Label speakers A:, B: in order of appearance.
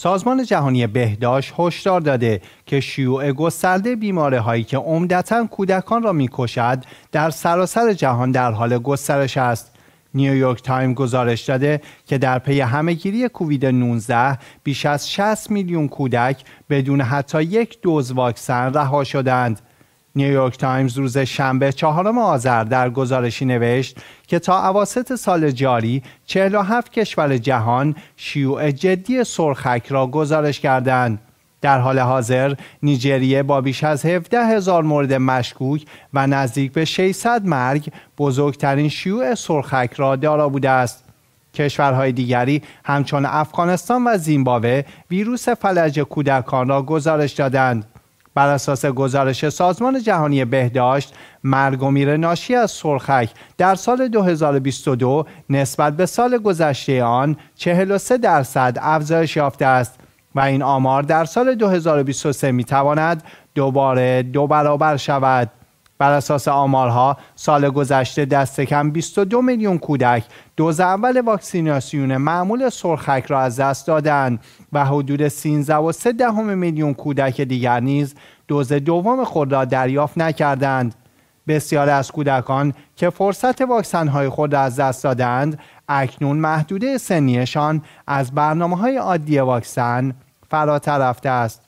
A: سازمان جهانی بهداشت هشدار داده که شیوع گسترده بیماره هایی که عمدتا کودکان را میکشد در سراسر جهان در حال گسترش است نیویورک تایم گزارش داده که در پی همهگیری کووید 19 بیش از 60 میلیون کودک بدون حتی یک دوز واکسن رها شدند نیویورک تایمز روز شنبه چهارم آذر در گزارشی نوشت که تا اواسط سال جاری 47 کشور جهان شیوع جدی سرخک را گزارش کردند. در حال حاضر نیجریه با بیش از 17 هزار مورد مشکوک و نزدیک به 600 مرگ بزرگترین شیوع سرخک را دارا بوده است. کشورهای دیگری همچون افغانستان و زیمبابوه ویروس فلج کودکان را گزارش دادند. بر اساس گزارش سازمان جهانی بهداشت مرگ و میر ناشی از سرخک در سال 2022 نسبت به سال گذشته آن 43 درصد افزایش یافته است و این آمار در سال 2023 می دوباره دو برابر شود بر اساس آمارها سال گذشته دست کم 22 میلیون کودک دوز اول واکسیناسیون معمول سرخک را از دست دادند و حدود 13.3 میلیون کودک دیگر نیز دوز دوم خود را دریافت نکردند. بسیاری از کودکان که فرصت واکسن های خود را از دست دادند اکنون محدوده سنیشان از برنامه های عادی واکسن فراتر رفته است.